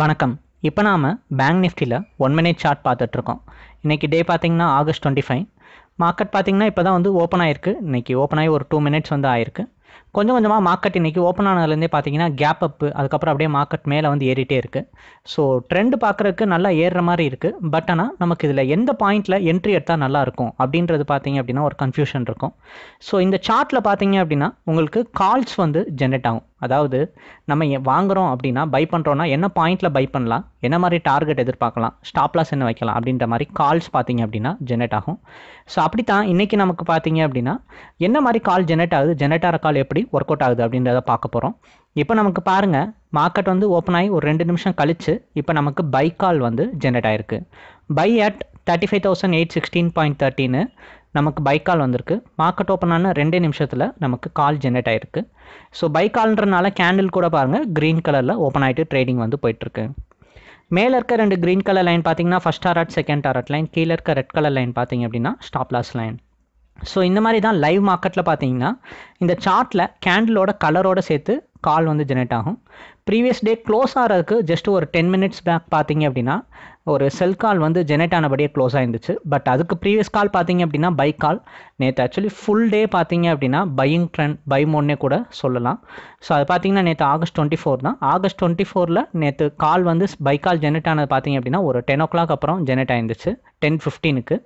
வணக்கம் இப்போ நாம் பேங்க் நிஃப்டியில் ஒன் மினிட் சார்ட் பார்த்துட்ருக்கோம் இன்றைக்கி டே பார்த்திங்கன்னா ஆகஸ்ட் டுவெண்ட்டி ஃபைவ் மார்க்கெட் பார்த்திங்கன்னா இப்போ தான் வந்து ஓப்பன் ஆயிருக்கு இன்றைக்கி ஓப்பன் ஆகி ஒரு டூ மினிட்ஸ் வந்து ஆயிருக்கு கொஞ்சம் கொஞ்சமாக மார்க்கெட் இன்றைக்கி ஓப்பன் ஆனதுலேருந்தே பார்த்தீங்கன்னா கேப் அப்பு அதுக்கப்புறம் அப்படியே மார்க்கெட் மேலே வந்து ஏறிட்டே இருக்குது ஸோ ட்ரெண்டு பார்க்குறதுக்கு நல்லா ஏறுற மாதிரி இருக்குது பட் ஆனால் நமக்கு இதில் எந்த பாயிண்ட்டில் என்ட்ரி எடுத்தால் நல்லாயிருக்கும் அப்படின்றது பார்த்தீங்க அப்படின்னா ஒரு கன்ஃபியூஷன் இருக்கும் ஸோ இந்த சார்ட்டில் பார்த்தீங்க அப்படின்னா உங்களுக்கு கால்ஸ் வந்து ஜென்ரேட் ஆகும் அதாவது நம்ம வாங்குகிறோம் அப்படின்னா பை பண்ணுறோன்னா என்ன பாயிண்ட்டில் பை பண்ணலாம் என்ன மாதிரி டார்கெட் எதிர்பார்க்கலாம் ஸ்டாப்லாஸ் என்ன வைக்கலாம் அப்படின்ற மாதிரி கால்ஸ் பார்த்தீங்க அப்படின்னா ஜென்ரேட் ஆகும் ஸோ அப்படி தான் இன்றைக்கி நமக்கு பார்த்தீங்க அப்படின்னா என்ன மாதிரி கால் ஜென்ரேட் ஆகுது ஜென்ரேட் ஆகிற கால் எப்படி ஒர்க் அவுட் ஆகுது அப்படின்றத பார்க்க போகிறோம் இப்போ நமக்கு பாருங்கள் மார்க்கெட் வந்து ஓப்பன் ஆகி ஒரு ரெண்டு நிமிஷம் கழித்து இப்போ நமக்கு பை கால் வந்து ஜென்ரேட் ஆகிருக்கு buy at thirty five thousand eight sixteen point தேர்ட்டின்னு நமக்கு பை கால் வந்திருக்கு மார்க்கெட் ஓப்பன் ஆன ரெண்டே நிமிஷத்தில் நமக்கு கால் ஜென்ரேட் ஆகிருக்கு ஸோ பை கால்ன்றனால கேண்டில் கூட பாருங்கள் க்ரீன் கலரில் ஓப்பன் ஆகிட்டு ட்ரேடிங் வந்து போயிட்டுருக்கு மேலே இருக்க ரெண்டு க்ரீன் கலர் லைன் பார்த்தீங்கன்னா first target second target line கீழே இருக்க ரெட் கலர் லைன் பார்த்தீங்க அப்படின்னா ஸ்டாப் லாஸ் லைன் ஸோ இந்த மாதிரி தான் லைவ் மார்க்கெட்டில் பார்த்தீங்கன்னா இந்த சார்ட்டில் கேண்டிலோட கலரோட சேர்த்து கால் வந்து ஜெனரேட் ஆகும் ப்ரீவியஸ் டே க்ளோஸ் ஆகிறதுக்கு ஜஸ்ட் ஒரு டென் மினிட்ஸ் பேக் பார்த்தீங்க அப்படின்னா ஒரு செல் கால் வந்து ஜெனரேட் ஆனபடியே க்ளோஸ் ஆகிருந்துச்சு பட் அதுக்கு ப்ரீவியஸ் கால் பார்த்தீங்க அப்படின்னா பை கால் நேற்று ஆக்சுவலி ஃபுல் டே பார்த்தீங்க அப்படின்னா பையிங் ட்ரெண்ட் பை மோன்னே கூட சொல்லலாம் ஸோ அது பார்த்தீங்கன்னா நேற்று ஆகஸ்ட் டுவெண்ட்டி ஃபோர் தான் ஆகஸ்ட் டுவெண்ட்டி ஃபோரில் நேற்று கால் வந்து பை கால் ஜெனரேட் ஆனது பார்த்தீங்க அப்படின்னா ஒரு டென் ஓ கிளாக் அப்புறம் ஜெனரேட் ஆயிருந்துச்சு டென் ஃபிஃப்டீனுக்கு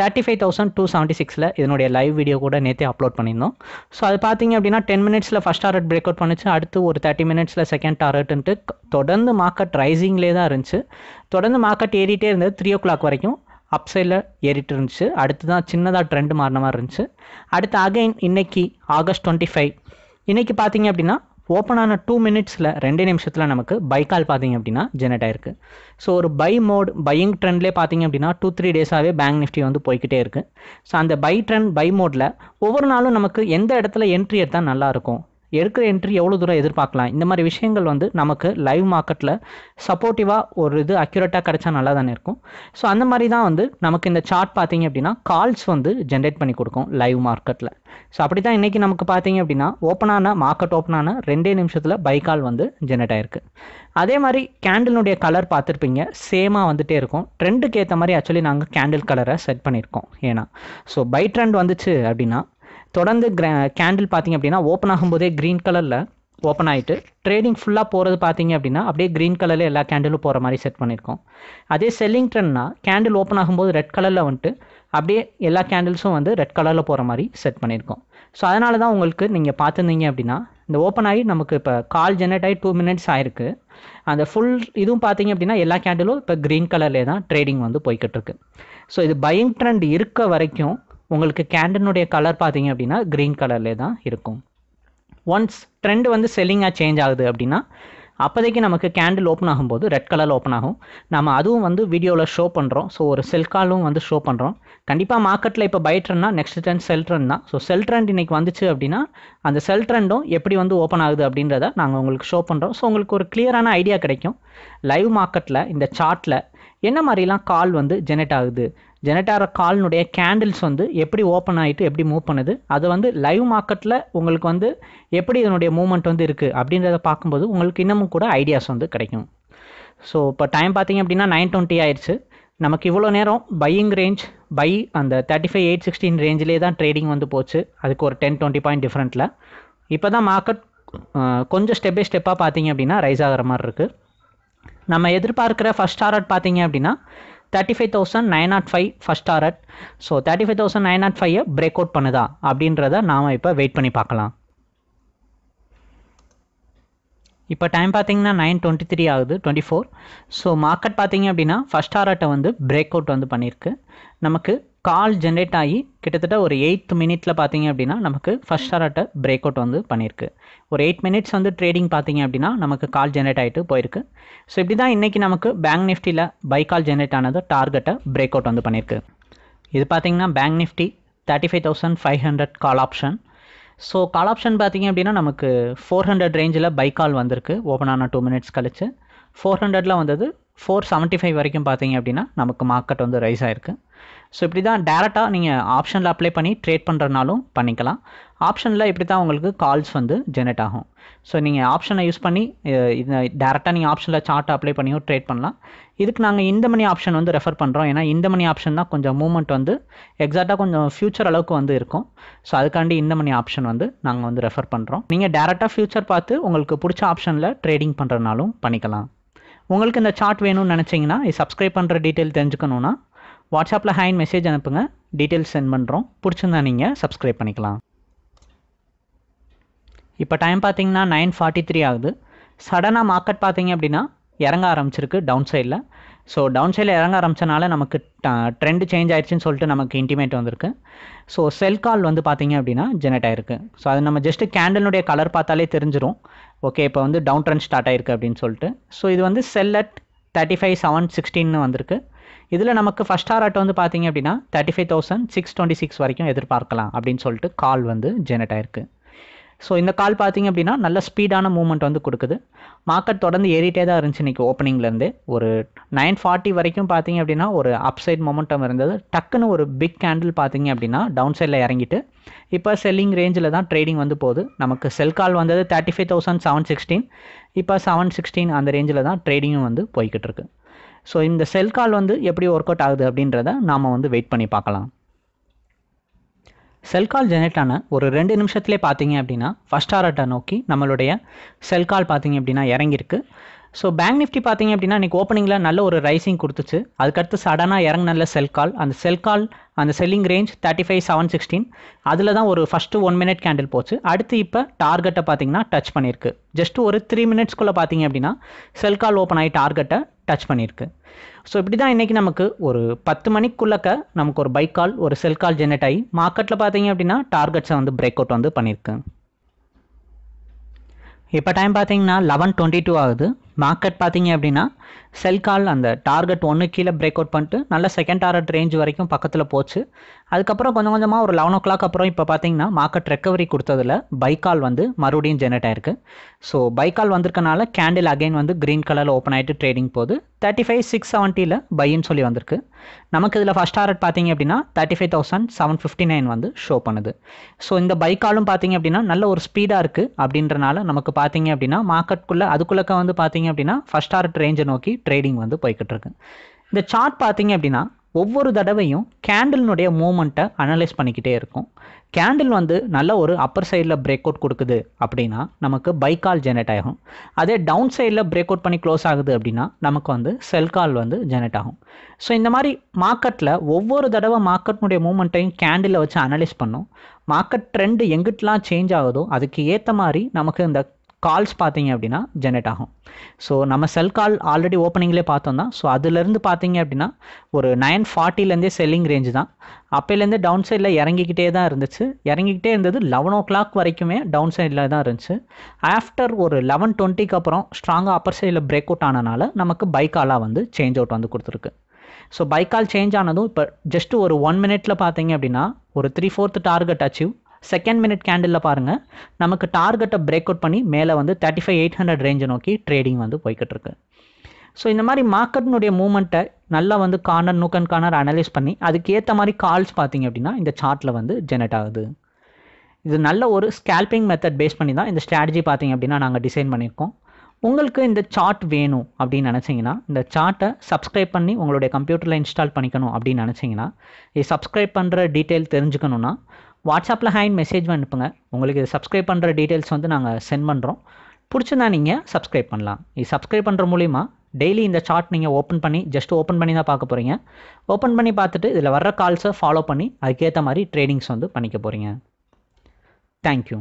thirty five thousand two seventy சிக்ஸில் இதனுடைய லைவ் வீடியோ கூட நேற்று அப்லோட் பண்ணியிருந்தோம் ஸோ அது பார்த்தீங்க அப்படின்னா டென் மினிட்ஸில் ஃபஸ்ட் டாரட் பிரேக் அவுட் பண்ணிச்சு அடுத்து ஒரு தேர்ட்டி மினிட்ஸில் செகண்ட் டாரட்ன்ட்டு தொடர்ந்து மார்க்கெட் ரைசிங்லே தான் இருந்துச்சு தொடர்ந்து மார்க்கெட் ஏறிட்டே இருந்தது த்ரீ ஓ கிளாக் வரைக்கும் அப் சைடில் ஏறிட்டு இருந்துச்சு அடுத்து தான் சின்னதாக ட்ரெண்ட் மாறின மாதிரி இருந்துச்சு அடுத்து அகைன் இன்னைக்கு ஆகஸ்ட் டுவெண்ட்டி ஃபைவ் இன்றைக்கி பார்த்தீங்க அப்படின்னா ஓப்பன் ஆன டூ மினிட்ஸில் ரெண்டே நிமிஷத்தில் நமக்கு பை கால் பார்த்தீங்க அப்படின்னா ஜெனரேட் ஆயிருக்கு ஸோ ஒரு பை மோட் பையிங் ட்ரெண்ட்லேயே பார்த்தீங்க அப்படின்னா டூ த்ரீ டேஸாகவே பேங்க் நிஃப்டி வந்து போய்கிட்டே இருக்குது ஸோ அந்த பை ட்ரெண்ட் பை மோடில் ஒவ்வொரு நாளும் நமக்கு எந்த இடத்துல என்ட்ரி எடுத்தால் நல்லாயிருக்கும் எடுக்கிற என்ட்ரி எவ்வளோ தூரம் எதிர்பார்க்கலாம் இந்த மாதிரி விஷயங்கள் வந்து நமக்கு லைவ் மார்க்கெட்டில் சப்போர்ட்டிவாக ஒரு இது அக்யூரேட்டாக கிடச்சா நல்லா தானே இருக்கும் ஸோ அந்த மாதிரி தான் வந்து நமக்கு இந்த சார்ட் பார்த்தீங்க அப்படின்னா கால்ஸ் வந்து ஜென்ரேட் பண்ணி கொடுக்கும் லைவ் மார்க்கெட்டில் ஸோ அப்படி தான் இன்றைக்கி நமக்கு பார்த்தீங்க அப்படின்னா ஓப்பனான மார்க்கெட் ஓப்பனான ரெண்டே நிமிஷத்தில் பை கால் வந்து ஜென்ரேட் ஆயிருக்கு அதே மாதிரி கேண்டிலுடைய கலர் பார்த்துருப்பீங்க சேமாக வந்துகிட்டே இருக்கும் ட்ரெண்டுக்கு ஏற்ற மாதிரி ஆக்சுவலி நாங்கள் கேண்டில் கலரை செட் பண்ணியிருக்கோம் ஏன்னா ஸோ பை ட்ரெண்ட் வந்துச்சு அப்படின்னா தொடர்ந்து கேண்டில் பார்த்தீங்க அப்படின்னா ஓப்பன் ஆகும்போதே க்ரீன் கலரில் ஓப்பன் ஆகிட்டு ட்ரேடிங் ஃபுல்லாக போகிறது பார்த்தீங்க அப்படின்னா அப்படியே க்ரீன் கலரில் எல்லா கேண்டிலும் போகிற மாதிரி செட் பண்ணியிருக்கோம் அதே செல்லிங் ட்ரெண்ட்னா கேண்டில் ஓப்பன் ஆகும்போது ரெட் கலரில் வந்துட்டு அப்படியே எல்லா கேண்டில்ஸும் வந்து ரெட் கலரில் போகிற மாதிரி செட் பண்ணியிருக்கோம் ஸோ அதனால தான் உங்களுக்கு நீங்கள் பார்த்துருந்தீங்க அப்படின்னா இந்த ஓப்பன் ஆகி நமக்கு இப்போ கால் ஜென்ரேட் ஆகி டூ மினிட்ஸ் ஆயிருக்கு அந்த ஃபுல் இதுவும் பார்த்தீங்க அப்படின்னா எல்லா கேண்டிலும் இப்போ க்ரீன் கலர்லேயே தான் ட்ரேடிங் வந்து போய்கிட்டு இருக்கு ஸோ இது பையிங் ட்ரெண்ட் இருக்க வரைக்கும் உங்களுக்கு கேண்டனுடைய கலர் பார்த்தீங்க அப்படின்னா க்ரீன் கலர்லே தான் இருக்கும் ஒன்ஸ் ட்ரெண்ட் வந்து செல்லிங்காக சேஞ்ச் ஆகுது அப்படின்னா அப்போதைக்கு நமக்கு கேண்டில் ஓப்பன் ஆகும்போது ரெட் கலர் ஓப்பன் ஆகும் நம்ம அதுவும் வந்து வீடியோவில் ஷோ பண்ணுறோம் ஸோ ஒரு செல் வந்து ஷோ பண்ணுறோம் கண்டிப்பாக மார்க்கெட்டில் இப்போ பை ட்ரெண்ட்னா நெக்ஸ்ட் ட்ரெண்ட் செல் ட்ரெண்ட் தான் ஸோ செல் ட்ரெண்ட் இன்றைக்கி வந்துச்சு அப்படின்னா அந்த செல் ட்ரெண்டும் எப்படி வந்து ஓப்பன் ஆகுது அப்படின்றத நாங்கள் உங்களுக்கு ஷோ பண்ணுறோம் ஸோ உங்களுக்கு ஒரு கிளியரான ஐடியா கிடைக்கும் லைவ் மார்க்கெட்டில் இந்த சார்ட்டில் என்ன மாதிரிலாம் கால் வந்து ஜெனரேட் ஆகுது ஜெனட்டாரோ கால்னுடைய கேண்டில்ஸ் வந்து எப்படி ஓப்பன் ஆகிட்டு எப்படி மூவ் பண்ணுது அது வந்து லைவ் மார்க்கெட்டில் உங்களுக்கு வந்து எப்படி இதனுடைய மூவ்மெண்ட் வந்து இருக்குது அப்படின்றத பார்க்கும்போது உங்களுக்கு இன்னமும் கூட ஐடியாஸ் வந்து கிடைக்கும் ஸோ இப்போ டைம் பார்த்தீங்க அப்படின்னா நைன் டுவெண்ட்டி ஆயிடுச்சு நமக்கு இவ்வளோ நேரம் பையிங் ரேஞ்ச் பை அந்த தேர்ட்டி ஃபைவ் எயிட் சிக்ஸ்டீன் ரேஞ்சிலே தான் ட்ரேடிங் வந்து போச்சு அதுக்கு ஒரு டென் டுவெண்ட்டி பாயிண்ட் டிஃப்ரெண்ட்டில் இப்போ தான் மார்க்கெட் கொஞ்சம் ஸ்டெப் பை ஸ்டெப்பாக பார்த்தீங்க அப்படின்னா ரைஸ் ஆகிற மாதிரி இருக்குது நம்ம எதிர்பார்க்குற ஃபஸ்ட் டாரட் பார்த்தீங்க அப்படின்னா thirty five thousand nine nought five first target so thirty five thousand nine nought five break out பண்ணுதா அப்படின்றத நாம் இப்போ வெயிட் பண்ணி பார்க்கலாம் இப்போ டைம் பார்த்தீங்கன்னா நைன் டுவெண்ட்டி த்ரீ ஆகுது டுவெண்ட்டி ஃபோர் ஸோ மார்க்கெட் பார்த்தீங்க அப்படின்னா ஃபஸ்ட் ஆர்ட்டை வந்து பிரேக் அவுட் வந்து பண்ணியிருக்கு நமக்கு கால் ஜென்ரேட் ஆகி கிட்டத்தட்ட ஒரு எயித் மினிட்ல பார்த்தீங்க அப்படின்னா நமக்கு ஃபஸ்ட் ஷார்ட்டை பிரேக் அவுட் வந்து பண்ணியிருக்கு ஒரு எயிட் மினிட்ஸ் வந்து ட்ரேடிங் பார்த்தீங்க அப்படின்னா நமக்கு கால் ஜென்ரேட் ஆகிட்டு போயிருக்கு ஸோ இப்படி தான் இன்றைக்கி நமக்கு பேங்க் நிஃப்டியில் பை கால் ஜென்ரேட் ஆனது டார்கெட்டை பிரேக் அவுட் வந்து பண்ணியிருக்கு இது பார்த்தீங்கன்னா bank Nifty thirty five thousand five hundred call option so call option பார்த்தீங்க அப்படின்னா நமக்கு ஃபோர் ஹண்ட்ரட் ரேஞ்சில் பை கால் வந்திருக்கு ஓப்பன் ஆன டூ மினிட்ஸ் கழிச்சு ஃபோர் ஹண்ட்ரடில் வந்தது ஃபோர் செவன்ட்டி ஃபைவ் வரைக்கும் பார்த்தீங்க அப்படின்னா நமக்கு மார்க்கெட் வந்து ரைஸ் ஆயிருக்கு ஸோ இப்படி தான் டேரெக்டாக நீங்கள் ஆப்ஷனில் அப்ளை பண்ணி ட்ரேட் பண்ணுறனாலும் பண்ணிக்கலாம் ஆப்ஷனில் இப்படி தான் உங்களுக்கு கால்ஸ் வந்து ஜெனரேட் ஆகும் ஸோ நீங்கள் ஆப்ஷனை யூஸ் பண்ணி இது டேரெக்டாக நீங்கள் ஆப்ஷனில் சார்ட் அப்ளை பண்ணியோ ட்ரேட் பண்ணலாம் இதுக்கு நாங்கள் இந்த மணி ஆப்ஷன் வந்து ரெஃபர் பண்ணுறோம் ஏன்னா இந்த மணி ஆப்ஷன் தான் கொஞ்சம் மூமெண்ட் வந்து எக்ஸாக்டாக கொஞ்சம் ஃபியூச்சர் அளவுக்கு வந்து இருக்கும் ஸோ அதுக்காண்டி இந்த மணி ஆப்ஷன் வந்து நாங்கள் வந்து ரெஃபர் பண்ணுறோம் நீங்கள் டேரெக்டாக ஃபியூச்சர் பார்த்து உங்களுக்கு பிடிச்ச ஆப்ஷனில் ட்ரேடிங் பண்ணுறதுனாலும் பண்ணிக்கலாம் உங்களுக்கு இந்த சார்ட் வேணும்னு நினச்சிங்கன்னா சப்ஸ்கிரைப் பண்ணுற டீட்டெயில் தெரிஞ்சுக்கணுன்னா வாட்ஸ்அப்பில் ஹேண்ட் மெசேஜ் அனுப்புங்க டீட்டெயில்ஸ் சென்ட் பண்ணுறோம் பிடிச்சிருந்தா நீங்கள் சப்ஸ்கிரைப் பண்ணிக்கலாம் இப்போ டைம் பார்த்தீங்கன்னா நைன் ஃபார்ட்டி த்ரீ ஆகுது சடனாக மார்க்கெட் பார்த்தீங்க அப்படின்னா இறங்க ஆரம்பிச்சிருக்கு டவுன் சைடில் ஸோ டவுன் சைடில் இறங்க ஆரம்பித்தனால நமக்கு ட்ரெண்டு சேஞ்ச் ஆயிடுச்சுன்னு சொல்லிட்டு நமக்கு இன்டிமேட் வந்திருக்கு ஸோ செல் கால் வந்து பார்த்தீங்க அப்படின்னா ஜெனரேட் ஆயிருக்கு ஸோ அது நம்ம ஜஸ்ட்டு கேண்டலுடைய கலர் பார்த்தாலே தெரிஞ்சிடும் ஓகே இப்போ வந்து டவுன் ட்ரெண்ட் ஸ்டார்ட் ஆயிருக்கு அப்படின்னு சொல்லிட்டு ஸோ இது வந்து sell at thirty five seven சிக்ஸ்டீன்னு வந்திருக்கு இதில் நமக்கு ஃபஸ்ட் ஆர்ட் வந்து பார்த்தீங்க அப்படின்னா thirty five thousand six twenty six வரைக்கும் எதிர்பார்க்கலாம் அப்படின்னு சொல்லிட்டு கால் வந்து ஜெனரேட் ஆயிருக்கு ஸோ இந்த கால் பார்த்தீங்க அப்படின்னா நல்ல ஸ்பீடான மூவ்மெண்ட் வந்து கொடுக்குது மார்க்கெட் தொடர்ந்து ஏறிட்டே தான் இருந்துச்சு இன்றைக்கி ஓப்பனிங்லேருந்து ஒரு நைன் ஃபார்ட்டி வரைக்கும் பார்த்தீங்க அப்படின்னா ஒரு அப்சைட் மொமெண்டம் இருந்தது டக்குன்னு ஒரு பிக் கேண்டில் பார்த்தீங்க அப்படின்னா டவுன் சைடில் இறங்கிட்டு இப்போ செல்லிங் ரேஞ்சில் தான் ட்ரேடிங் வந்து போகுது நமக்கு செல் கால் வந்தது thirty five thousand seven sixteen இப்போ செவன் சிக்ஸ்டீன் அந்த ரேஞ்சில் தான் ட்ரேடிங்கும் வந்து போய்கிட்டு இருக்குது ஸோ இந்த செல் கால் வந்து எப்படி ஒர்க் அவுட் ஆகுது அப்படின்றத நாம் வந்து வெயிட் பண்ணி பார்க்கலாம் செல் கால் ஜெனரேட் ஆன ஒரு ரெண்டு நிமிஷத்துலேயே பார்த்தீங்க அப்படின்னா ஃபஸ்ட் ஆர்டை நோக்கி நம்மளுடைய செல் கால் பார்த்தீங்க அப்படின்னா இறங்கியிருக்கு ஸோ பேங்க் நிஃப்டி பார்த்தீங்க அப்படின்னா இன்றைக்கி ஓப்பனிங்கில் நல்ல ஒரு ரைசிங் கொடுத்துச்சு அதுக்கடுத்து சடனாக நல்ல செல் கால் அந்த செல் கால் அந்த selling range thirty five seven sixteen அதில் தான் ஒரு ஃபஸ்ட்டு ஒன் மினிட் கேண்டில் போச்சு அடுத்து இப்போ டார்கெட்டை பார்த்தீங்கன்னா டச் பண்ணியிருக்கு ஜஸ்ட் ஒரு த்ரீ மினிட்ஸ்குள்ளே பார்த்தீங்க அப்படின்னா செல் கால் ஓப்பன் ஆகி டார்கெட்டை டச் பண்ணியிருக்கு ஸோ இப்படி தான் இன்றைக்கி நமக்கு ஒரு பத்து மணிக்குள்ளக்க நமக்கு ஒரு பைக் கால் ஒரு செல் கால் ஜெனரேட் ஆகி மார்க்கெட்டில் பார்த்தீங்க அப்படின்னா டார்கெட்ஸை வந்து பிரேக் அவுட் வந்து பண்ணியிருக்கு இப்போ டைம் பார்த்தீங்கன்னா லெவன் டுவெண்ட்டி டூ ஆகுது மார்க்கெட் பார்த்தீங்க அப்படின்னா செல் கால் அந்த டார்கெட் ஒன்று கீழே பிரேக் அவுட் பண்ணிட்டு நல்ல செகண்ட் டார்கெட் ரேஞ்ச் வரைக்கும் பக்கத்தில் போச்சு அதுக்கப்புறம் கொஞ்சம் கொஞ்சமாக ஒரு லெவன் ஓ கிளாக் அப்புறம் இப்போ பார்த்தீங்கன்னா மார்க்கெட் ரெக்கவரி கொடுத்ததில் பைக்கால் வந்து மறுபடியும் ஜெனரேட் ஆயிருக்கு ஸோ பைக்கால் வந்திருக்கனால கேண்டில் அகைன் வந்து க்ரீன் கலரில் ஓப்பன் ஆகிட்டு ட்ரேடிங் போது தேர்ட்டி ஃபைவ் சிக்ஸ் செவன்ட்டியில் பையின்னு சொல்லி வந்திருக்கு நமக்கு இதில் ஃபஸ்ட் டாரட் பார்த்தீங்க அப்படின்னா thirty five thousand seven fifty nine வந்து ஷோ பண்ணுது ஸோ இந்த பைக்காலும் பார்த்தீங்க அப்படின்னா நல்ல ஒரு ஸ்பீடாக இருக்குது அப்படின்றனால நமக்கு பார்த்தீங்க அப்படின்னா மார்க்கெட்குள்ளே அதுக்குள்ளக்க வந்து பார்த்தீங்க அப்படின்னா ஃபஸ்ட் டாரட் ரேஞ்சை நோக்கி ட்ரேடிங் வந்து போய்கிட்டு இருக்கு இந்த சார்ட் பார்த்தீங்க அப்படின்னா ஒவ்வொரு தடவையும் கேண்டில்னுடைய மூமெண்ட்டை அனலைஸ் பண்ணிக்கிட்டே இருக்கும் கேண்டில் வந்து நல்ல ஒரு அப்பர் சைடில் பிரேக் அவுட் கொடுக்குது அப்படின்னா நமக்கு பை கால் ஜெனரேட் ஆகும் அதே டவுன் சைடில் பிரேக் அவுட் பண்ணி க்ளோஸ் ஆகுது அப்படின்னா நமக்கு வந்து செல் கால் வந்து ஜெனரேட் ஆகும் ஸோ இந்த மாதிரி மார்க்கெட்டில் ஒவ்வொரு தடவை மார்க்கெட்னுடைய மூமெண்ட்டையும் கேண்டிலை வச்சு அனலைஸ் பண்ணும் மார்க்கெட் ட்ரெண்டு எங்கிட்டலாம் சேஞ்ச் ஆகுதோ அதுக்கு ஏற்ற மாதிரி நமக்கு இந்த கால்ஸ் பார்த்தீங்க அப்படின்னா ஜெனரேட் ஆகும் ஸோ நம்ம செல் கால் ஆல்ரெடி ஓப்பனிங்லேயே பார்த்தோம் தான் ஸோ அதுலேருந்து பார்த்தீங்க அப்படின்னா ஒரு நைன் ஃபார்ட்டிலேருந்தே செல்லிங் ரேஞ்சு தான் அப்போலேருந்தே டவுன் சைடில் இறங்கிக்கிட்டே தான் இருந்துச்சு இறங்கிக்கிட்டே இருந்தது லெவன் ஓ கிளாக் வரைக்குமே டவுன் சைடில் தான் இருந்துச்சு ஆஃப்டர் ஒரு லெவன் டுவெண்ட்டிக்கு அப்புறம் ஸ்ட்ராங்காக அப்பர் சைடில் பிரேக் அவுட் ஆனனால நமக்கு பைக்காலாக வந்து சேஞ்ச் அவுட் வந்து கொடுத்துருக்கு ஸோ பைக்கால் சேஞ்ச் ஆனதும் இப்போ ஜஸ்ட் ஒரு ஒன் மினிட்ல பார்த்தீங்க அப்படின்னா ஒரு three fourth target achieve second minute கேண்டிலில் பாருங்கள் நமக்கு டார்கெட்டை பிரேக் அவுட் பண்ணி மேலே வந்து தேர்ட்டி ஃபைவ் எயிட் ஹண்ட்ரட் ரேஞ்சை நோக்கி ட்ரேடிங் வந்து போய்கிட்டு இருக்கு ஸோ இந்த மாதிரி மார்க்கெட்னுடைய மூமெண்ட்டை நல்லா வந்து corner nook and corner analyse பண்ணி அதுக்கு ஏற்ற மாதிரி கால்ஸ் பார்த்தீங்க அப்படின்னா இந்த சார்ட்டில் வந்து ஜெனரேட் ஆகுது இது நல்ல ஒரு ஸ்கேல்பிங் மெத்தட் பேஸ் பண்ணி தான் இந்த ஸ்ட்ராட்டஜி பார்த்தீங்க அப்படின்னா நாங்கள் டிசைன் பண்ணியிருக்கோம் உங்களுக்கு இந்த சார்ட் வேணும் அப்படின்னு நினச்சிங்கன்னா இந்த சார்ட்டை சப்ஸ்கிரைப் பண்ணி உங்களுடைய கம்ப்யூட்டரில் இன்ஸ்டால் பண்ணிக்கணும் அப்படின்னு நினச்சிங்கன்னா இது சப்ஸ்கிரைப் பண்ணுற டீட்டெயில் தெரிஞ்சுக்கணுன்னா வாட்ஸ்அப்பில் ஹேண்ட் மெசேஜ் அனுப்புங்க உங்களுக்கு இது சப்ஸ்கிரைப் பண்ணுற டீட்டெயில்ஸ் வந்து நாங்கள் சென்ட் பண்ணுறோம் பிடிச்சிருந்தா நீங்கள் சப்ஸ்கிரைப் பண்ணலாம் இது சப்ஸ்கிரைப் பண்ணுற மூலிமா டெய்லி இந்த சார்ட் நீங்கள் ஓப்பன் பண்ணி ஜஸ்ட் ஓப்பன் பண்ணி தான் பார்க்க போகிறீங்க ஓப்பன் பண்ணி பார்த்துட்டு இதில் வர்ற கால்ஸை ஃபாலோ பண்ணி அதுக்கேற்ற மாதிரி ட்ரேடிங்ஸ் வந்து பண்ணிக்க போகிறீங்க தேங்க்யூ